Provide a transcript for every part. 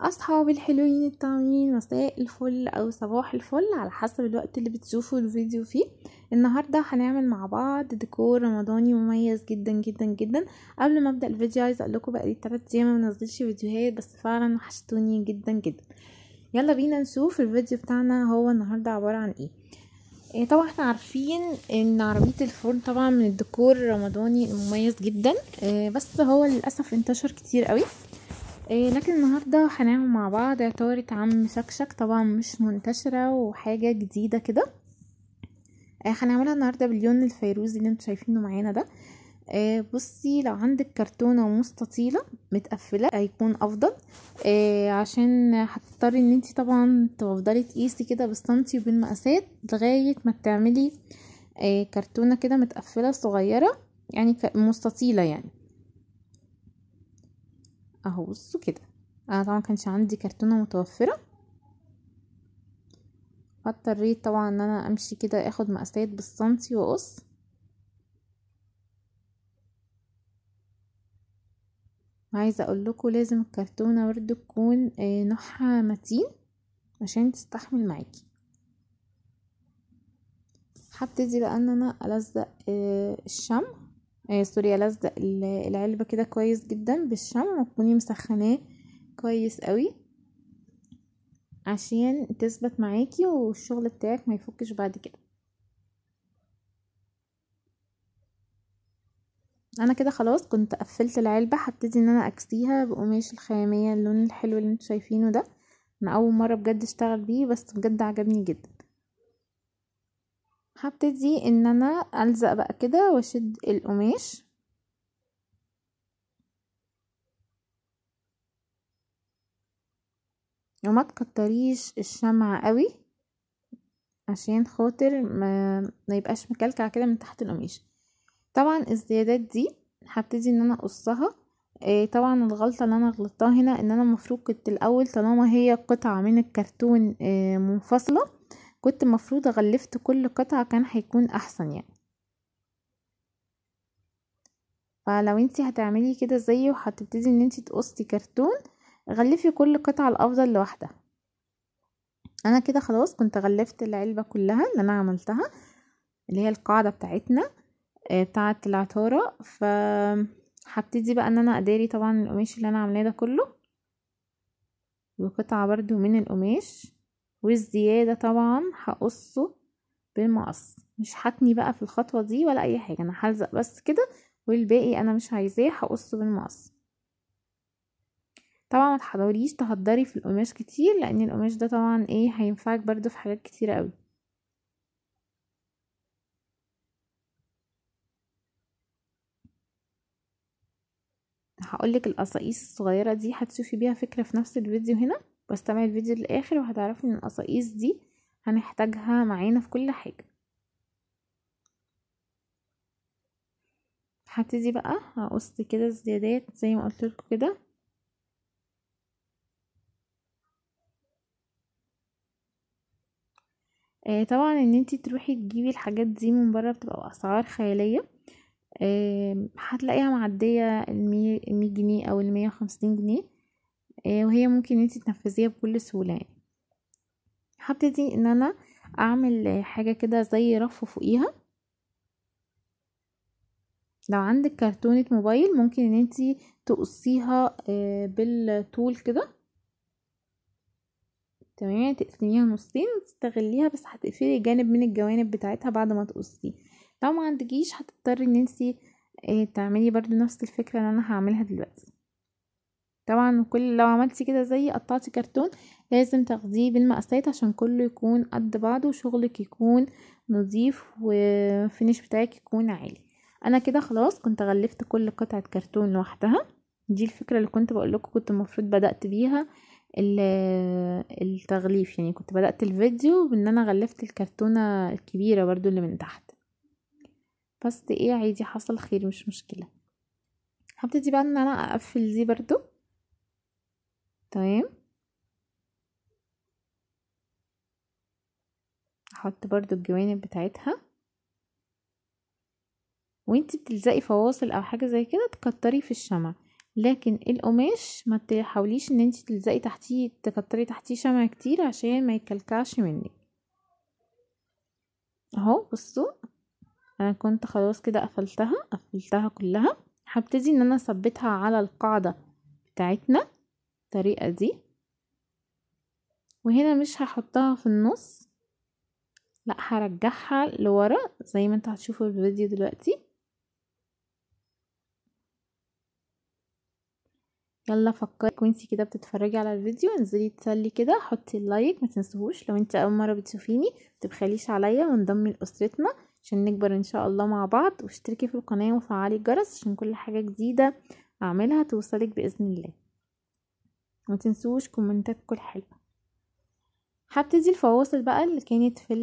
اصحابي الحلوين الطعمين مساء الفل او صباح الفل على حسب الوقت اللي بتشوفوا الفيديو فيه النهاردة هنعمل مع بعض ديكور رمضاني مميز جدا جدا جدا قبل ما ابدأ الفيديو عايز اقول لكم بقالي 3 ايام ما منزلش فيديوهات بس فعلا وحشتوني جدا جدا يلا بينا نشوف الفيديو بتاعنا هو النهاردة عبارة عن ايه إيه طبعا احنا عارفين ان عربية الفرن طبعا من الديكور الرمضاني المميز جدا إيه بس هو للأسف انتشر كتير قوي إيه لكن النهاردة هنعمل مع بعض عطارة عم شكشك طبعا مش منتشرة وحاجة جديدة كده إيه، هنعملها النهاردة باللون الفيروزي اللي انتوا شايفينه معانا ده آه بصي لو عندك كرتونه مستطيله متقفله هيكون افضل آه عشان هتضطري ان انت طبعا تفضلي تقيسي كده بالسنتي وبالمقاسات لغايه ما تعملي آه كرتونه كده متقفله صغيره يعني مستطيله يعني اهو بصوا كده انا طبعا كانش عندي كرتونه متوفره فاضطريت طبعا ان انا امشي كده اخد مقاسات بالسنتي واقص عايزه اقول لكم لازم الكرتونه ورد تكون آه، نوعها متين عشان تستحمل معاكي هبتدي بقى ان انا الزق آه، الشمع آه، سوري الزق العلبه كده كويس جدا بالشمع وتكوني مسخناه كويس قوي عشان تثبت معاكي والشغل بتاعك ما يفكش بعد كده انا كده خلاص كنت قفلت العلبة هبتدي ان انا اكسيها بقماش الخيامية اللون الحلو اللي انتوا شايفينه ده انا اول مرة بجد اشتغل بيه بس بجد عجبني جدا هبتدي ان انا الزق بقى كده واشد القماش وما تكتريش الشمعة قوي عشان خاطر ما, ما يبقاش مكلكع كده من تحت القماش طبعا الزيادات دي هبتدي ان انا اقصها إيه طبعا الغلطة اللي انا غلطتها هنا ان انا المفروض كنت الاول طالما هي قطعة من الكرتون إيه منفصلة كنت المفروض غلفت كل قطعة كان هيكون احسن يعني فلو انتي هتعملي كده زي وهتبتدي ان انتي تقصي كرتون غلفي كل قطعة الافضل لوحدها انا كده خلاص كنت غلفت العلبة كلها اللي انا عملتها اللي هي القاعدة بتاعتنا بتاعة العطارة ف هبتدي بقى ان انا اداري طبعا القماش اللي انا عاملاه ده كله وقطعة برضو من القماش والزيادة طبعا هقصه بالمقص مش هتني بقى في الخطوة دي ولا اي حاجة انا هلزق بس كده والباقي انا مش عايزاه هقصه بالمقص طبعا ما تحضريش تهدري في القماش كتير لان القماش ده طبعا ايه هينفعك برضو في حاجات كتيرة قوي هقولك القصاقيس الصغيرة دي هتشوفي بيها فكرة في نفس الفيديو هنا واستمعي الفيديو للآخر وهتعرفي ان القصاقيس دي هنحتاجها معانا في كل حاجة هبتدي بقى هقص كده الزيادات زي ما قلتلكوا كده آه طبعا ان انتي تروحي تجيبي الحاجات دي من بره بتبقى اسعار خياليه هتلاقيها معدية المية جنيه او المية وخمسين جنيه آه، وهي ممكن انتي تنفذيها بكل سهولة يعني هبتدي ان انا اعمل حاجة كده زي رف فوقيها لو عندك كرتونة موبايل ممكن ان انتي تقصيها آه، بالطول كده تمام تقسميها نصين وتستغليها بس هتقفلي جانب من الجوانب بتاعتها بعد ما تقصيه لو ما عندكيش هتضطري ان انتي آه، تعملي برضو نفس الفكرة اللي انا هعملها دلوقتي طبعا كل لو عملتي كده زي قطعتي كرتون لازم تاخديه بالمقاسات عشان كله يكون قد بعضه وشغلك يكون نظيف وفينش بتاعك يكون عالي انا كده خلاص كنت غلفت كل قطعة كرتون لوحدها دي الفكرة اللي كنت لكم كنت المفروض بدأت بيها التغليف يعني كنت بدأت الفيديو بان انا غلفت الكرتونة الكبيرة برضو اللي من تحت بس ايه عادي حصل خير مش مشكلة هبتدي بقى ان انا اقفل دي برضو تمام احط برضو الجوانب بتاعتها وانتي بتلزقي فواصل او حاجة زي كده تكتري في الشمع لكن القماش ما تحاوليش ان انتي تلزقي تحتيه تكتري تحتيه شمع كتير عشان ما يكلكعش منك اهو بصوا انا كنت خلاص كده قفلتها قفلتها كلها هبتدي ان انا اثبتها على القاعدة بتاعتنا الطريقة دي وهنا مش هحطها في النص لا هرجعها لورا زي ما انتوا هتشوفوا في الفيديو دلوقتي يلا فكري وانتي كده بتتفرجي على الفيديو انزلي تسلي كده حطي اللايك ما تنسوهوش لو انت اول مره بتشوفيني متبخليش عليا وانضمي لاسرتنا عشان نكبر ان شاء الله مع بعض واشتركي في القناة وفعلي الجرس عشان كل حاجة جديدة اعملها توصلك باذن الله ما تنسوش كومنتاتكم الحلوة هبتدي الفواصل بقى اللي كانت في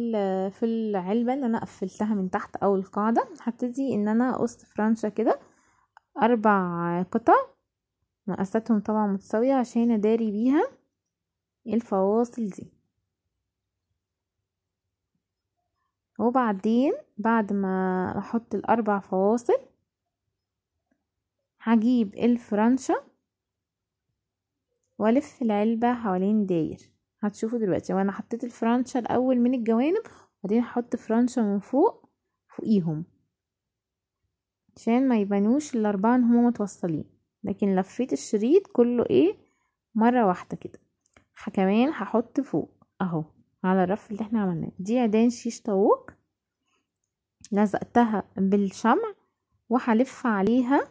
في العلبة اللي انا قفلتها من تحت او القاعدة هبتدي ان انا قص فرنشة كده اربع قطع مقاساتهم طبعا متساوية عشان اداري بيها الفواصل دي وبعدين بعد ما احط الاربع فواصل هجيب الفرنشة والف العلبة حوالين داير هتشوفوا دلوقتي وانا حطيت الفرنشة الاول من الجوانب وبعدين هحط فرنشة من فوق فوقيهم عشان ما يبانوش الاربعة ان هما متوصلين لكن لفيت الشريط كله ايه مرة واحدة كده كمان هحط فوق اهو على الرف اللي احنا عملناه دي عيدان شيش طاووق لزقتها بالشمع وهلف عليها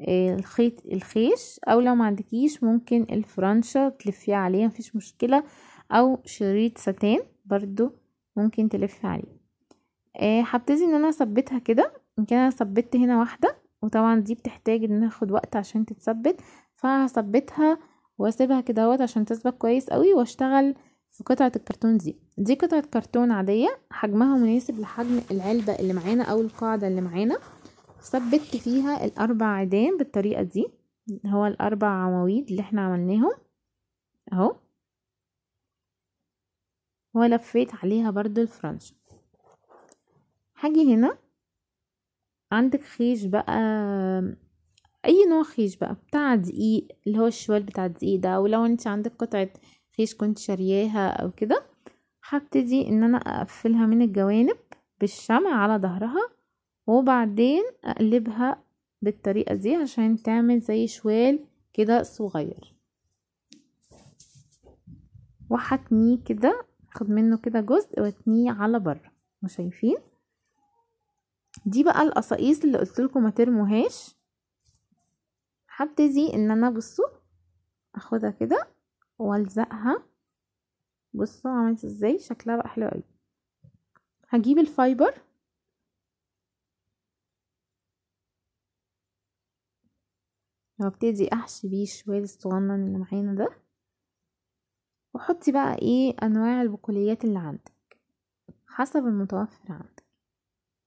آه، الخيط الخيش او لو ما عندكيش ممكن الفرنشة تلفيها عليها مفيش مشكلة او شريط ساتان برضو ممكن تلفي عليه آه، هبتدي ان انا اثبتها كده يمكن انا ثبتت هنا واحدة وطبعا دي بتحتاج ان اخد وقت عشان تتثبت فهثبتها واسيبها كده اهوت عشان تثبت كويس قوي واشتغل قطعة الكرتون دي دي قطعة كرتون عادية حجمها مناسب لحجم العلبة اللي معانا او القاعدة اللي معانا ثبت فيها الاربع عيدان بالطريقة دي هو الاربع عواميد اللي احنا عملناهم اهو ولفيت عليها برضو الفرنش هاجي هنا عندك خيش بقى اي نوع خيش بقى بتاع دقيق اللي هو الشوال بتاع الدقيق ده ولو انت عندك قطعه خيش كنت شارياها او كده هبتدي ان انا اقفلها من الجوانب بالشمع على ظهرها وبعدين اقلبها بالطريقة دي عشان تعمل زي شوال كده صغير وهتنيه كده اخد منه كده جزء واتنيه على بره شايفين دي بقى القصائص اللي قلت لكم ما ترموهاش هبتدي ان انا بصوا اخدها كده والزقها بصوا عملت ازاي شكلها بقى حلو قوي هجيب الفايبر وابتدي احشي بيه الشوال الصغنن اللي معانا ده وحطي بقى ايه انواع البقوليات اللي عندك حسب المتوفر عندك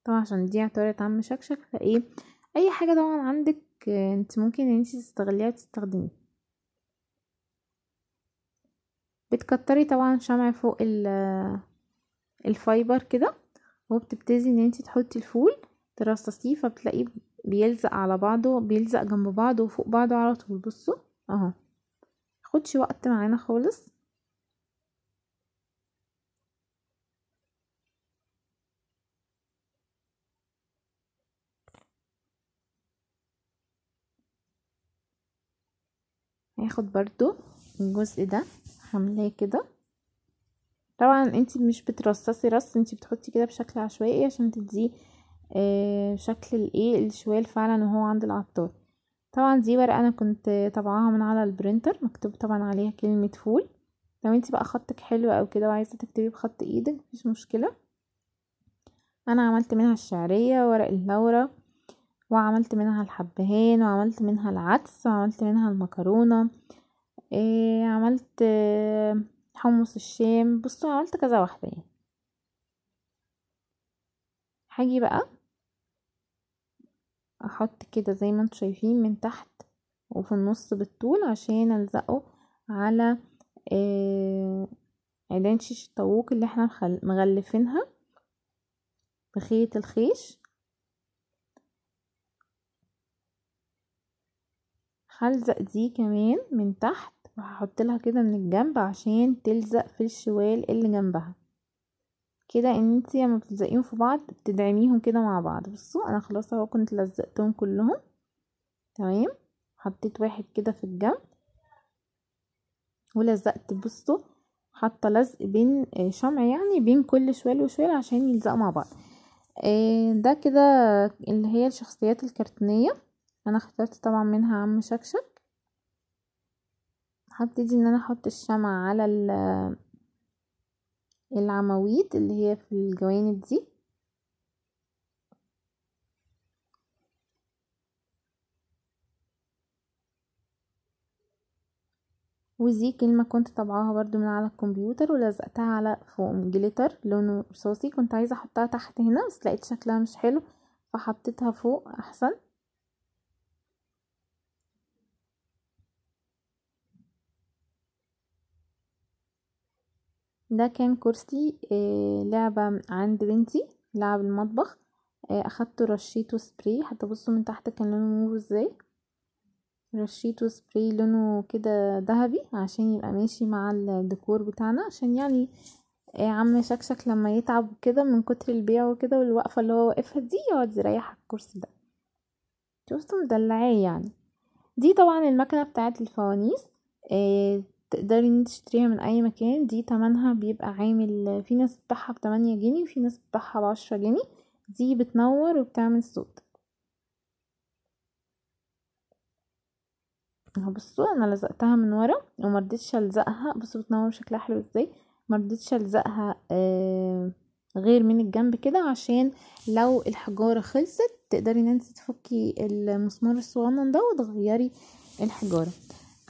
طبعا عشان دي اعتبرت عم شكشك فايه اي حاجه طبعا عندك آه، انت ممكن ان انت تستغليها وتستخدميها بتكتري طبعا شمع فوق الفايبر كده وبتبتدي ان انت تحطي الفول ترصصيه فبتلاقيه بيلزق على بعضه بيلزق جنب بعضه وفوق بعضه على طول بصوا اهو خدش وقت معانا خالص هاخد برضو الجزء ده عاملاه كده طبعا انت مش بترصصي رص انت بتحطي كده بشكل عشوائي عشان تديه آه، شكل الايه الشوال فعلا وهو عند العطار طبعا دي ورقه انا كنت طبعاها من على البرينتر مكتوب طبعا عليها كلمه فول لو انت بقى خطك حلو او كده وعايزه تكتبي بخط ايدك مفيش مشكله انا عملت منها الشعريه ورق اللورة وعملت منها الحبهان وعملت منها العدس وعملت منها المكرونه إيه عملت آه، حمص الشام بصوا عملت كذا واحدة يعني هاجي بقى احط كده زي ما انتم شايفين من تحت وفي النص بالطول عشان الزقه على إيه عيدان شيش الطاووق اللي احنا مغلفينها بخيط الخيش هلزق دي كمان من تحت وهحط لها كده من الجنب عشان تلزق في الشوال اللي جنبها كده ان انت لما بتلزقيهم في بعض بتدعميهم كده مع بعض بصوا انا خلاص اهو كنت لزقتهم كلهم تمام حطيت واحد كده في الجنب ولزقت بصوا حاطه لزق بين آه، شمع يعني بين كل شوال وشوال عشان يلزقوا مع بعض آه، ده كده اللي هي الشخصيات الكرتونيه انا اخترت طبعا منها عم شكشك هبتدي ان انا احط الشمع على العواميد اللي هي في الجوانب دي ودي كلمة كنت طبعاها برضو من على الكمبيوتر ولزقتها على فوم جليتر لونه رصاصي كنت عايزة احطها تحت هنا بس لقيت شكلها مش حلو فحطيتها فوق احسن ده كان كرسي آه لعبة عند بنتي لعب المطبخ آه اخدته رشيته سبراي حتى بصوا من تحت كان لونه موف ازاي رشيته سبراي لونه كده ذهبي عشان يبقى ماشي مع الديكور بتاعنا عشان يعني آه عم شكشك لما يتعب كده من كتر البيع وكده والوقفة اللي هو واقفها دي يقعد يريح الكرسي ده شفتوا مدلعاه يعني دي طبعا المكنة بتاعت الفوانيس آه تقدري ان تشتريها من اي مكان دي تمنها بيبقى عامل في ناس بتبيعها بتمانية جنيه وفي ناس بتبيعها بعشرة جنيه دي بتنور وبتعمل صوت اهو بصوا انا لزقتها من ورا رضيتش الزقها بصوا بتنور شكلها حلو ازاي رضيتش الزقها آه غير من الجنب كده عشان لو الحجارة خلصت تقدري ان انت تفكي المسمار الصغنن ده وتغيري الحجارة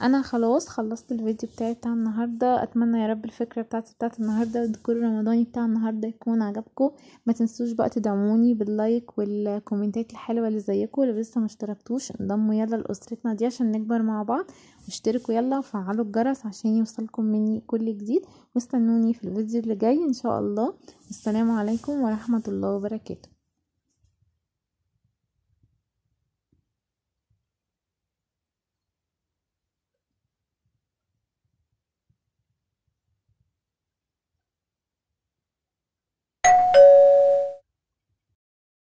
انا خلاص خلصت الفيديو بتاعي بتاع النهارده اتمنى يا رب الفكره بتاعتي بتاعت النهارده والديكور الرمضاني بتاع النهارده يكون عجبكم ما تنسوش بقى تدعموني باللايك والكومنتات الحلوه اللي زيكم ولو لسه ما اشتركتوش انضموا يلا لاسرتنا دي عشان نكبر مع بعض واشتركوا يلا وفعلوا الجرس عشان يوصلكم مني كل جديد واستنوني في الفيديو اللي جاي ان شاء الله والسلام عليكم ورحمه الله وبركاته